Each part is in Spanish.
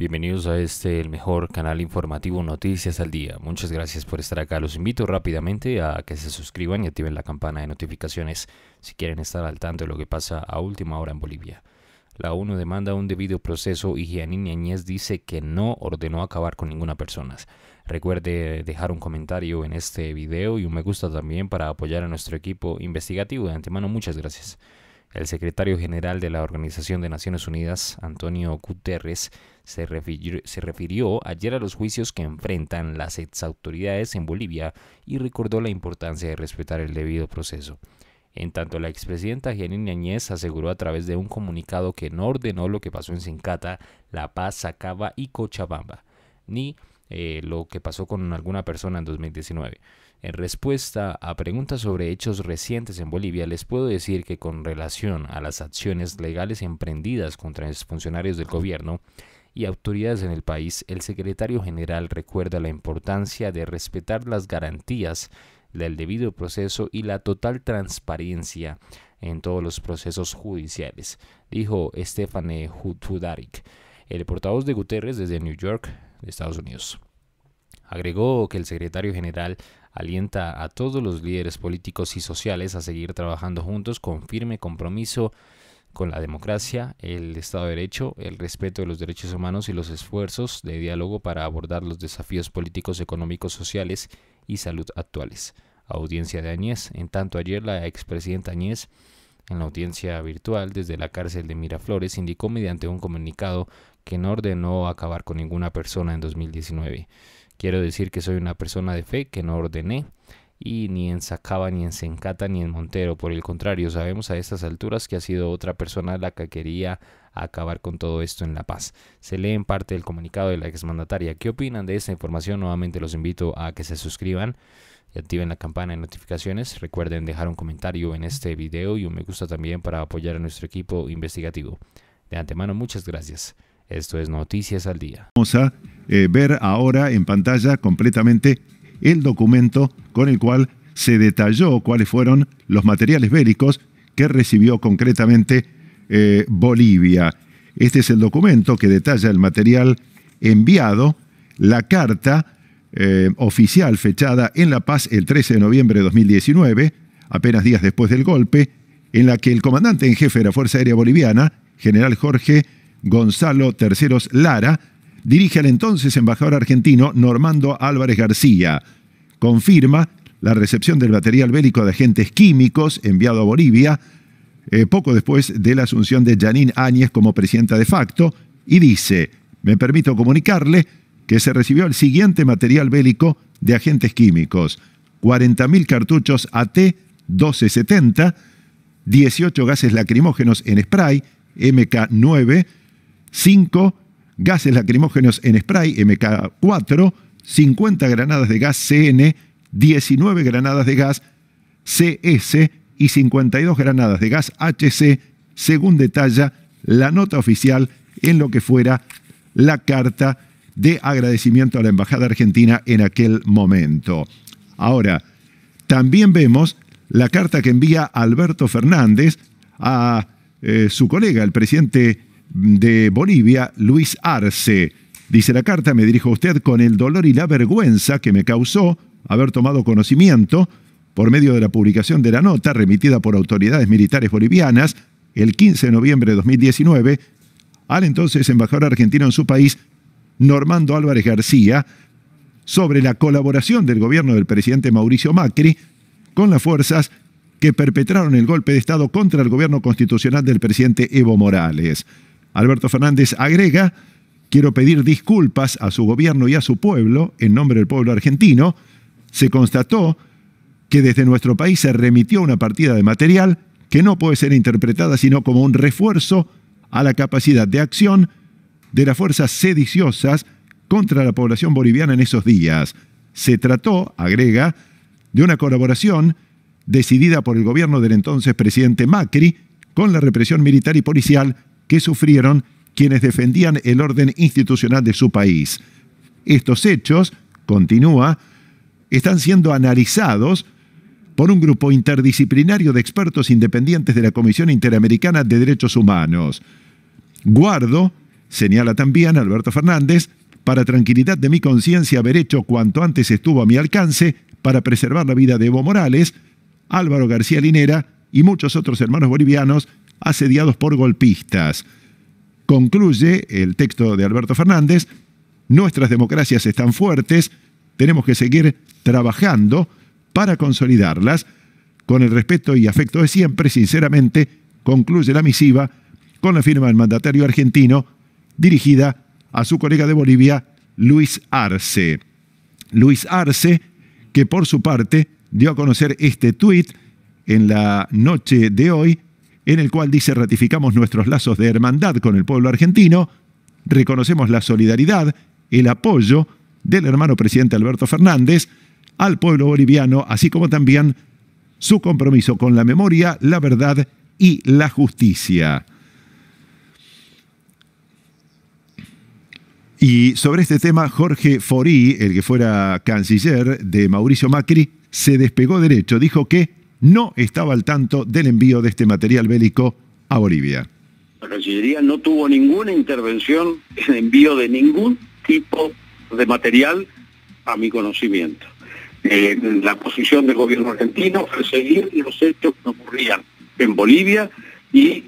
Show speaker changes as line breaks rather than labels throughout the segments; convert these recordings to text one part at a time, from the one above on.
Bienvenidos a este, el mejor canal informativo Noticias al Día. Muchas gracias por estar acá. Los invito rápidamente a que se suscriban y activen la campana de notificaciones si quieren estar al tanto de lo que pasa a última hora en Bolivia. La ONU demanda un debido proceso y Gianni Añez dice que no ordenó acabar con ninguna persona. Recuerde dejar un comentario en este video y un me gusta también para apoyar a nuestro equipo investigativo. De antemano, muchas gracias. El secretario general de la Organización de Naciones Unidas, Antonio Guterres, se refirió, ayer a los juicios que enfrentan las exautoridades en Bolivia y recordó la importancia de respetar el debido proceso. En tanto, la expresidenta Janine Añez aseguró a través de un comunicado que no ordenó lo que pasó en Sincata, La Paz, Sacaba y Cochabamba, ni eh, lo que pasó con alguna persona en 2019. En respuesta a preguntas sobre hechos recientes en Bolivia, les puedo decir que con relación a las acciones legales emprendidas contra los funcionarios del gobierno, y autoridades en el país, el secretario general recuerda la importancia de respetar las garantías del debido proceso y la total transparencia en todos los procesos judiciales, dijo Stefane Hudarik, el portavoz de Guterres desde New York, Estados Unidos. Agregó que el secretario general alienta a todos los líderes políticos y sociales a seguir trabajando juntos con firme compromiso con la democracia, el Estado de Derecho, el respeto de los derechos humanos y los esfuerzos de diálogo para abordar los desafíos políticos, económicos, sociales y salud actuales. Audiencia de Añez. En tanto, ayer la expresidenta Añez, en la audiencia virtual desde la cárcel de Miraflores, indicó mediante un comunicado que no ordenó acabar con ninguna persona en 2019. Quiero decir que soy una persona de fe que no ordené y ni en Sacaba, ni en Sencata, ni en Montero. Por el contrario, sabemos a estas alturas que ha sido otra persona la que quería acabar con todo esto en La Paz. Se lee en parte el comunicado de la exmandataria. ¿Qué opinan de esta información? Nuevamente los invito a que se suscriban y activen la campana de notificaciones. Recuerden dejar un comentario en este video y un me gusta también para apoyar a nuestro equipo investigativo. De antemano, muchas gracias. Esto es Noticias al Día.
Vamos a eh, ver ahora en pantalla completamente el documento con el cual se detalló cuáles fueron los materiales bélicos que recibió concretamente eh, Bolivia. Este es el documento que detalla el material enviado, la carta eh, oficial fechada en La Paz el 13 de noviembre de 2019, apenas días después del golpe, en la que el comandante en jefe de la Fuerza Aérea Boliviana, general Jorge Gonzalo Terceros Lara, dirige al entonces embajador argentino Normando Álvarez García. Confirma la recepción del material bélico de agentes químicos enviado a Bolivia eh, poco después de la asunción de Janine Áñez como presidenta de facto y dice, me permito comunicarle que se recibió el siguiente material bélico de agentes químicos, 40.000 cartuchos AT-1270, 18 gases lacrimógenos en spray, MK9, 5 gases lacrimógenos en spray MK4, 50 granadas de gas CN, 19 granadas de gas CS y 52 granadas de gas HC, según detalla la nota oficial en lo que fuera la carta de agradecimiento a la Embajada Argentina en aquel momento. Ahora, también vemos la carta que envía Alberto Fernández a eh, su colega, el presidente de Bolivia, Luis Arce. Dice la carta, me dirijo a usted con el dolor y la vergüenza que me causó haber tomado conocimiento por medio de la publicación de la nota remitida por autoridades militares bolivianas el 15 de noviembre de 2019 al entonces embajador argentino en su país, Normando Álvarez García, sobre la colaboración del gobierno del presidente Mauricio Macri con las fuerzas que perpetraron el golpe de Estado contra el gobierno constitucional del presidente Evo Morales. Alberto Fernández agrega, quiero pedir disculpas a su gobierno y a su pueblo en nombre del pueblo argentino. Se constató que desde nuestro país se remitió una partida de material que no puede ser interpretada sino como un refuerzo a la capacidad de acción de las fuerzas sediciosas contra la población boliviana en esos días. Se trató, agrega, de una colaboración decidida por el gobierno del entonces presidente Macri con la represión militar y policial que sufrieron quienes defendían el orden institucional de su país. Estos hechos, continúa, están siendo analizados por un grupo interdisciplinario de expertos independientes de la Comisión Interamericana de Derechos Humanos. Guardo, señala también Alberto Fernández, para tranquilidad de mi conciencia haber hecho cuanto antes estuvo a mi alcance para preservar la vida de Evo Morales, Álvaro García Linera y muchos otros hermanos bolivianos asediados por golpistas. Concluye el texto de Alberto Fernández, nuestras democracias están fuertes, tenemos que seguir trabajando para consolidarlas con el respeto y afecto de siempre, sinceramente, concluye la misiva con la firma del mandatario argentino dirigida a su colega de Bolivia, Luis Arce. Luis Arce, que por su parte dio a conocer este tuit en la noche de hoy en el cual dice ratificamos nuestros lazos de hermandad con el pueblo argentino, reconocemos la solidaridad, el apoyo del hermano presidente Alberto Fernández al pueblo boliviano, así como también su compromiso con la memoria, la verdad y la justicia. Y sobre este tema, Jorge Forí, el que fuera canciller de Mauricio Macri, se despegó derecho. Dijo que no estaba al tanto del envío de este material bélico a Bolivia.
La Cancillería no tuvo ninguna intervención en envío de ningún tipo de material a mi conocimiento. Eh, la posición del gobierno argentino fue seguir los hechos que ocurrían en Bolivia y,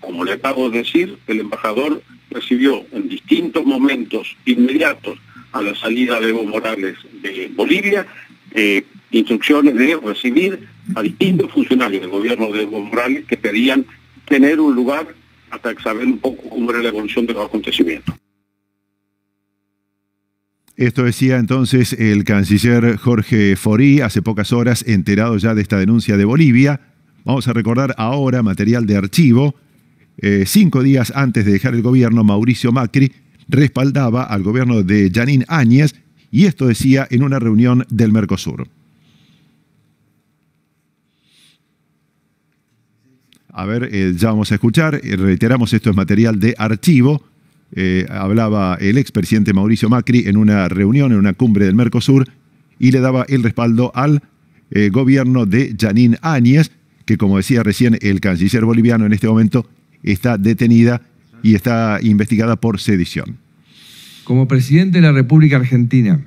como le acabo de decir, el embajador recibió en distintos momentos inmediatos a la salida de Evo Morales de Bolivia eh, instrucciones de recibir a distintos funcionarios del gobierno de Evo Morales que querían tener un lugar hasta saber un poco cómo era la evolución de los acontecimientos.
Esto decía entonces el canciller Jorge Forí hace pocas horas, enterado ya de esta denuncia de Bolivia. Vamos a recordar ahora material de archivo. Eh, cinco días antes de dejar el gobierno, Mauricio Macri respaldaba al gobierno de Janine Áñez y esto decía en una reunión del Mercosur. A ver, eh, ya vamos a escuchar. Eh, reiteramos, esto es material de archivo. Eh, hablaba el expresidente Mauricio Macri en una reunión, en una cumbre del Mercosur, y le daba el respaldo al gobierno de Janine Áñez, que como decía recién el canciller boliviano en este momento está detenida y está investigada por sedición. Como presidente de la República Argentina,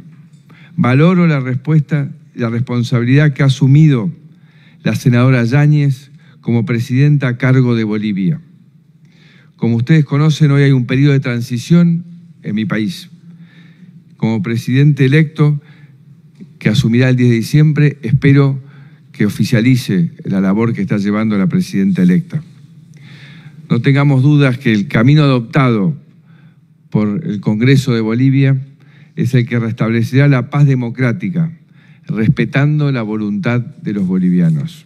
valoro la respuesta, la responsabilidad que ha asumido la senadora Yáñez como presidenta a cargo de Bolivia. Como ustedes conocen, hoy hay un periodo de transición en mi país. Como presidente electo, que asumirá el 10 de diciembre, espero que oficialice la labor que está llevando la presidenta electa. No tengamos dudas que el camino adoptado por el Congreso de Bolivia es el que restablecerá la paz democrática, respetando la voluntad de los bolivianos.